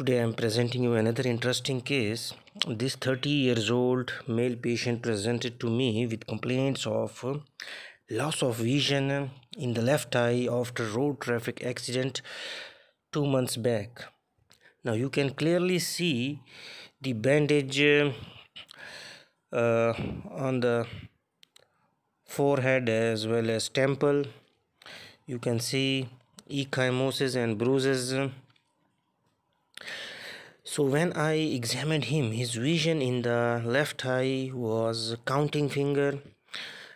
today i am presenting you another interesting case this 30 years old male patient presented to me with complaints of uh, loss of vision in the left eye after road traffic accident 2 months back now you can clearly see the bandage uh, uh on the forehead as well as temple you can see ecchymosis and bruises so when I examined him, his vision in the left eye was counting finger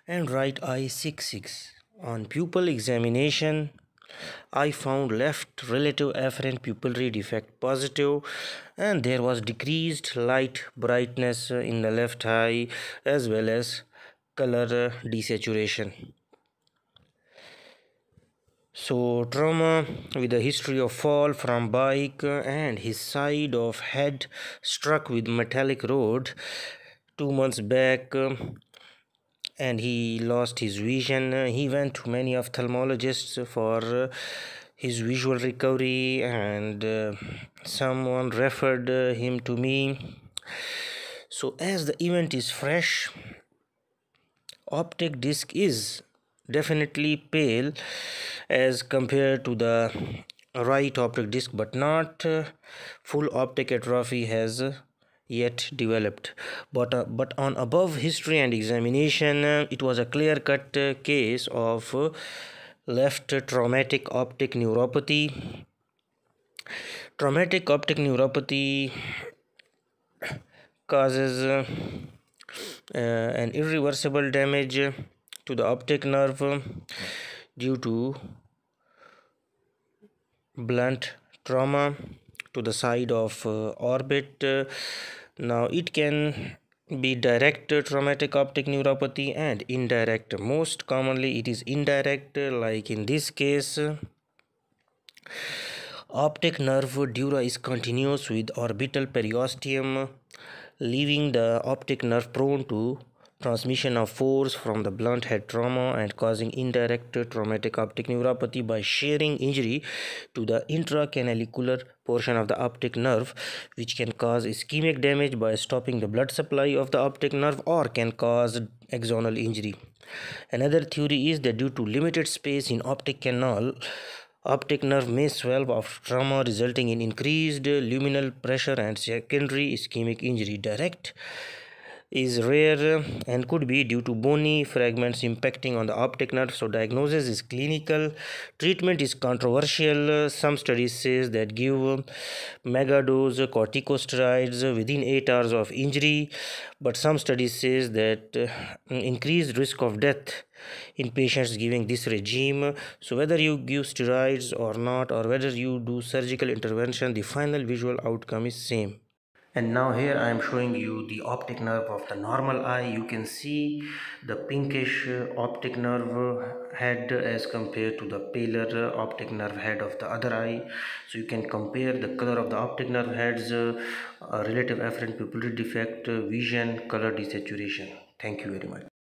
and right eye six six. On pupil examination, I found left relative afferent pupillary defect positive and there was decreased light brightness in the left eye as well as color desaturation so trauma with a history of fall from bike and his side of head struck with metallic rod 2 months back and he lost his vision he went to many ophthalmologists for his visual recovery and uh, someone referred him to me so as the event is fresh optic disc is definitely pale as compared to the right optic disc but not uh, full optic atrophy has uh, yet developed but uh, but on above history and examination uh, it was a clear cut case of left traumatic optic neuropathy traumatic optic neuropathy causes an irreversible damage to the optic nerve due to blunt trauma to the side of uh, orbit now it can be direct traumatic optic neuropathy and indirect most commonly it is indirect like in this case optic nerve dura is continuous with orbital periosteum leaving the optic nerve prone to transmission of force from the blunt head trauma and causing indirect traumatic optic neuropathy by shearing injury to the intracanalicular portion of the optic nerve which can cause ischemic damage by stopping the blood supply of the optic nerve or can cause axonal injury another theory is that due to limited space in optic canal optic nerve may swell after trauma resulting in increased luminal pressure and secondary ischemic injury direct is rare and could be due to bony fragments impacting on the optic nerve so diagnosis is clinical treatment is controversial some studies says that give mega of corticosteroids within 8 hours of injury but some studies says that uh, increased risk of death in patients giving this regime so whether you give steroids or not or whether you do surgical intervention the final visual outcome is same and now here I am showing you the optic nerve of the normal eye you can see the pinkish optic nerve head as compared to the paler optic nerve head of the other eye so you can compare the color of the optic nerve heads uh, relative afferent pupillary defect vision color desaturation thank you very much